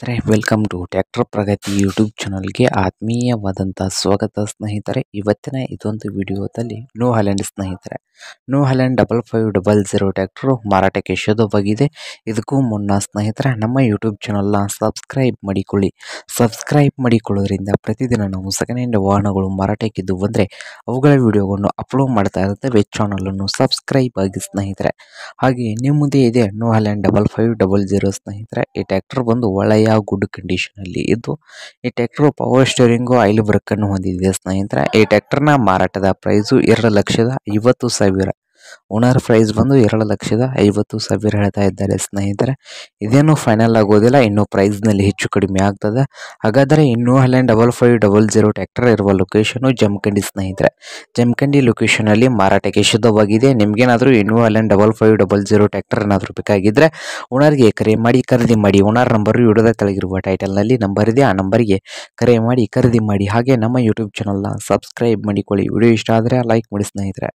ಸ್ನೇಹಿತರೆ welcome to tractor Pragati YouTube ಚಾನಲ್ಗೆ ಆತ್ಮೀಯವಾದಂತಹ ಸ್ವಾಗತ ಸ್ನೇಹಿತರೆ ಇವತ್ತಿನ ಇದೊಂದು ವಿಡಿಯೋದಲ್ಲಿ ನ್ಯೂ ಹಾಲೆಂಡ್ ಸ್ನೇಹಿತರೆ New Holland double five double zero tractor ಮಾರಾಟಕ್ಕೆ ಶೋಧವಾಗಿದೆ ಇದಕ್ಕೂ ಮುನ್ನ ಸ್ನೇಹಿತರೆ ನಮ್ಮ ಯೂಟ್ಯೂಬ್ ಚಾನಲ್ನ ಸಬ್ಸ್ಕ್ರೈಬ್ ಮಾಡಿಕೊಳ್ಳಿ ಸಬ್ಸ್ಕ್ರೈಬ್ ಮಾಡಿಕೊಳ್ಳೋದ್ರಿಂದ ಪ್ರತಿದಿನ ನಾವು ಸೆಕೆಂಡ್ ಹ್ಯಾಂಡ್ ವಾಹನಗಳು ಇದ್ದು ಬಂದರೆ ಅವುಗಳ ವಿಡಿಯೋವನ್ನು ಅಪ್ಲೋಡ್ ಮಾಡ್ತಾ ಚಾನಲ್ ಚಾನಲನ್ನು ಸಬ್ಸ್ಕ್ರೈಬ್ ಆಗಿ ಸ್ನೇಹಿತರೆ ಹಾಗೆ ನಿಮ್ಮ ಮುಂದೆ ಇದೆ New Holland double five double zero ಸ್ನೇಹಿತರೆ ಈ ಟ್ಯಾಕ್ಟರ್ ಬಂದು ಒಳ್ಳೆಯ ಯಾವ ಗುಡ್ ಅಲ್ಲಿ ಇದ್ದು ಈ ಟ್ರ್ಯಾಕ್ಟರ್ ಪವರ್ ಸ್ಟೇರಿಂಗು ಆಯಿಲ್ ಅನ್ನು ಹೊಂದಿದೆ ಸ್ನೇಹಿತರೆ ಈ ನ ಮಾರಾಟದ ಪ್ರೈಸ್ ಎರಡು ಲಕ್ಷದ ಐವತ್ತು ಸಾವಿರ ಓನರ್ ಪ್ರೈಸ್ ಬಂದು ಎರಡು ಲಕ್ಷದ ಐವತ್ತು ಸಾವಿರ ಹೇಳ್ತಾ ಇದ್ದಾರೆ ಸ್ನೇಹಿತರೆ ಇದೇನು ಫೈನಲ್ ಆಗೋದಿಲ್ಲ ಇನ್ನೂ ಪ್ರೈಸ್ನಲ್ಲಿ ಹೆಚ್ಚು ಕಡಿಮೆ ಆಗ್ತದೆ ಹಾಗಾದರೆ ಇನ್ನೂ Holland double five double zero tractor ಇರುವ ಲೊಕೇಶನು ಜಮಖಂಡಿ ಸ್ನೇಹಿತರೆ ಜಮಖಂಡಿ ಲೊಕೇಶನಲ್ಲಿ ಮಾರಾಟಕ್ಕೆ ಶುದ್ಧವಾಗಿದೆ ನಿಮಗೇನಾದರೂ ಇನ್ನೂ Holland double five double zero tractor ಏನಾದರೂ ಬೇಕಾಗಿದ್ದರೆ ಓನರ್ಗೆ ಕರೆ ಮಾಡಿ ಖರೀದಿ ಮಾಡಿ ಓನರ್ ನಂಬರು ಇಡೋದ ಕೆಳಗಿರುವ ಟೈಟಲ್ನಲ್ಲಿ ನಂಬರ್ ಇದೆ ಆ ನಂಬರ್ಗೆ ಕರೆ ಮಾಡಿ ಖರೀದಿ ಮಾಡಿ ಹಾಗೆ ನಮ್ಮ ಯೂಟ್ಯೂಬ್ ಚಾನಲ್ನ ಸಬ್ಸ್ಕ್ರೈಬ್ ಮಾಡಿಕೊಳ್ಳಿ ವಿಡಿಯೋ ಇಷ್ಟ ಆದರೆ ಲೈಕ್ ಮಾಡಿ ಸ್ನೇಹಿತರೆ